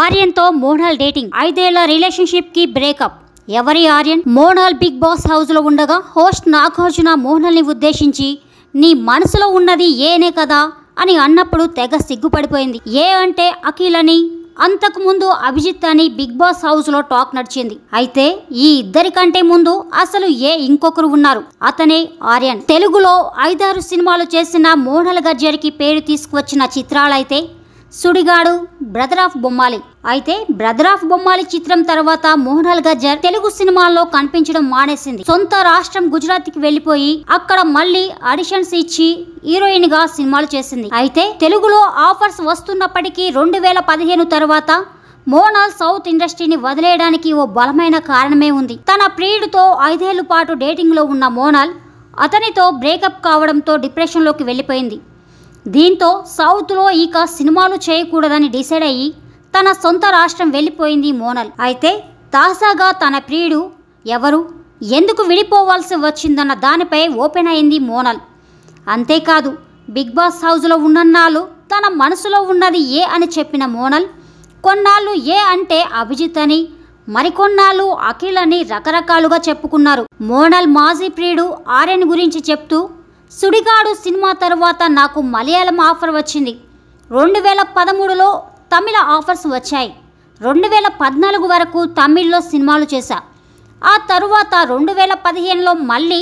ఆర్యన్తో Monal dating ఐదేళ్ల relationship కి breakup ఎవరి ఆర్యన్ మోహనాల్ బిగ్ బాస్ హౌస్లో ఉండగా హోస్ట్ నాగార్జున మోహనల్ని ఉద్దేశించి నీ మనసులో ఉన్నది ఏనే కదా అని అన్నప్పుడు తెగ సిగ్గుపడిపోయింది ఏ అంటే అఖిల్ అని అంతకుముందు అభిజిత్ అని బిగ్ బాస్ హౌస్లో టాక్ నడిచింది అయితే ఈ ఇద్దరి కంటే ముందు అసలు ఏ ఇంకొకరు ఉన్నారు అతనే ఆర్యన్ తెలుగులో ఐదారు సినిమాలు చేసిన మోహనల్ గర్జర్కి పేరు తీసుకువచ్చిన చిత్రాలైతే సుడిగాడు బ్రదర్ ఆఫ్ బొమ్మాలి అయితే బ్రదర్ ఆఫ్ బొమ్మాలి చిత్రం తర్వాత మోహనల్ గజ్జర్ తెలుగు సినిమాల్లో కనిపించడం మానేసింది సొంత రాష్ట్రం గుజరాత్ కి వెళ్లిపోయి అక్కడ మళ్ళీ ఆడిషన్స్ ఇచ్చి హీరోయిన్ గా సినిమాలు చేసింది అయితే తెలుగులో ఆఫర్స్ వస్తున్నప్పటికీ రెండు వేల పదిహేను తర్వాత మోనాల్ సౌత్ ఇండస్ట్రీని వదిలేయడానికి ఓ బలమైన కారణమే ఉంది తన ప్రియుడితో ఐదేళ్ల పాటు డేటింగ్లో ఉన్న మోనాల్ అతనితో బ్రేకప్ కావడంతో డిప్రెషన్లోకి వెళ్ళిపోయింది దీంతో సౌత్లో ఇక సినిమాలు చేయకూడదని డిసైడ్ అయ్యి తన సొంత రాష్ట్రం వెళ్ళిపోయింది మోనల్ అయితే తాసాగా తన ప్రియుడు ఎవరు ఎందుకు విడిపోవాల్సి వచ్చిందన్న దానిపై ఓపెన్ అయింది మోనల్ అంతేకాదు బిగ్ బాస్ హౌస్లో ఉన్నన్నాళ్ళు తన మనసులో ఉన్నది ఏ అని చెప్పిన మోనల్ కొన్నాళ్ళు ఏ అంటే అభిజిత్ అని మరికొన్నాళ్ళు అఖిల్ అని రకరకాలుగా చెప్పుకున్నారు మోనల్ మాజీ ప్రియుడు ఆర్యన్ గురించి చెప్తూ సుడిగాడు సినిమా తరువాత నాకు మలయాళం ఆఫర్ వచ్చింది రెండు వేల పదమూడులో తమిళ ఆఫర్స్ వచ్చాయి రెండు వేల పద్నాలుగు వరకు తమిళ్లో సినిమాలు చేశా ఆ తరువాత రెండు వేల పదిహేనులో మళ్ళీ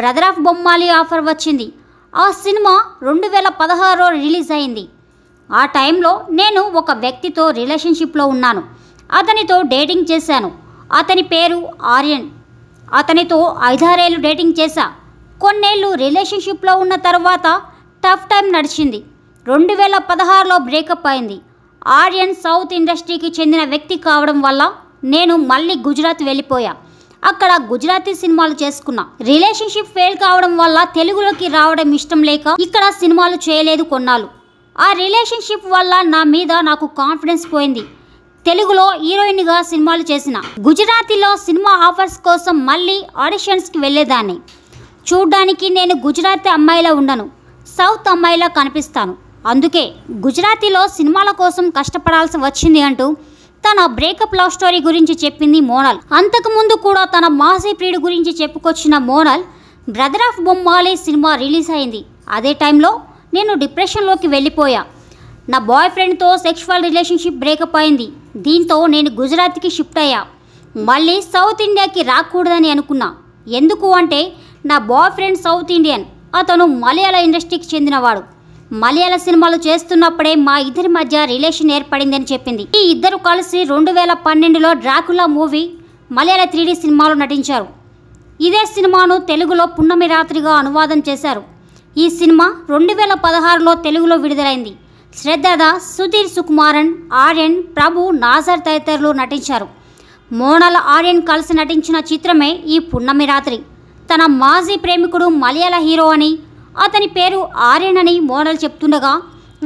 బ్రదర్ ఆఫ్ బొమ్మాలి ఆఫర్ వచ్చింది ఆ సినిమా రెండు వేల పదహారులో రిలీజ్ అయింది ఆ టైంలో నేను ఒక వ్యక్తితో రిలేషన్షిప్లో ఉన్నాను అతనితో డేటింగ్ చేశాను అతని పేరు ఆర్యన్ అతనితో ఐదారేళ్ళు డేటింగ్ చేశా కొన్నేళ్ళు రిలేషన్షిప్లో ఉన్న తర్వాత టఫ్ టైం నడిచింది రెండు వేల పదహారులో బ్రేకప్ అయింది ఆర్యన్ సౌత్ ఇండస్ట్రీకి చెందిన వ్యక్తి కావడం వల్ల నేను మళ్ళీ గుజరాత్ వెళ్ళిపోయా అక్కడ గుజరాతీ సినిమాలు చేసుకున్నా రిలేషన్షిప్ ఫెయిల్ కావడం వల్ల తెలుగులోకి రావడం ఇష్టం లేక ఇక్కడ సినిమాలు చేయలేదు కొన్నాళ్ళు ఆ రిలేషన్షిప్ వల్ల నా మీద నాకు కాన్ఫిడెన్స్ పోయింది తెలుగులో హీరోయిన్గా సినిమాలు చేసిన గుజరాతీలో సినిమా ఆఫర్స్ కోసం మళ్ళీ ఆడిషన్స్కి వెళ్ళేదాన్ని చూడ్డానికి నేను గుజరాతీ అమ్మాయిలా ఉండను సౌత్ అమ్మాయిలా కనిపిస్తాను అందుకే గుజరాతీలో సినిమాల కోసం కష్టపడాల్సి వచ్చింది అంటూ తన బ్రేకప్ లవ్ స్టోరీ గురించి చెప్పింది మోనల్ అంతకుముందు కూడా తన మాసీ ప్రియుడు గురించి చెప్పుకొచ్చిన Monal brother of Bommali cinema release అయింది అదే టైంలో నేను డిప్రెషన్లోకి వెళ్ళిపోయా నా బాయ్ ఫ్రెండ్తో సెక్షువల్ రిలేషన్షిప్ బ్రేకప్ అయింది దీంతో నేను గుజరాత్కి షిఫ్ట్ అయ్యా మళ్ళీ సౌత్ ఇండియాకి రాకూడదని అనుకున్నా ఎందుకు అంటే నా బాయ్ ఫ్రెండ్ సౌత్ ఇండియన్ అతను మలయాళ ఇండస్ట్రీకి చెందినవాడు మలయాళ సినిమాలు చేస్తున్నప్పుడే మా ఇద్దరి మధ్య రిలేషన్ ఏర్పడిందని చెప్పింది ఈ ఇద్దరు కలిసి రెండు వేల పన్నెండులో డ్రాకులా మూవీ మలయాళ త్రీడీ సినిమాలో నటించారు ఇదే సినిమాను తెలుగులో పున్నమి రాత్రిగా అనువాదం చేశారు ఈ సినిమా రెండు వేల పదహారులో తెలుగులో విడుదలైంది శ్రద్ధద సుధీర్ సుకుమారన్ ఆర్యన్ ప్రభు నాజర్ తదితరులు నటించారు మోనల్ ఆర్యన్ కలిసి నటించిన చిత్రమే ఈ పున్నమి రాత్రి తన మాజీ ప్రేమికుడు మలయాళ హీరో అని అతని పేరు ఆర్యన్ అని మోడల్ చెప్తుండగా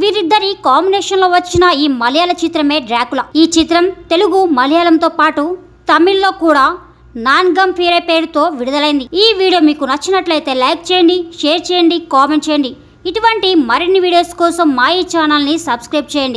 వీరిద్దరి కాంబినేషన్లో వచ్చిన ఈ మలయాళ చిత్రమే డ్రాకుల ఈ చిత్రం తెలుగు మలయాళంతో పాటు తమిళ్లో కూడా నాన్గమ్ ఫీరే పేరుతో విడుదలైంది ఈ వీడియో మీకు నచ్చినట్లయితే లైక్ చేయండి షేర్ చేయండి కామెంట్ చేయండి ఇటువంటి మరిన్ని వీడియోస్ కోసం మా ఈ ఛానల్ని సబ్స్క్రైబ్ చేయండి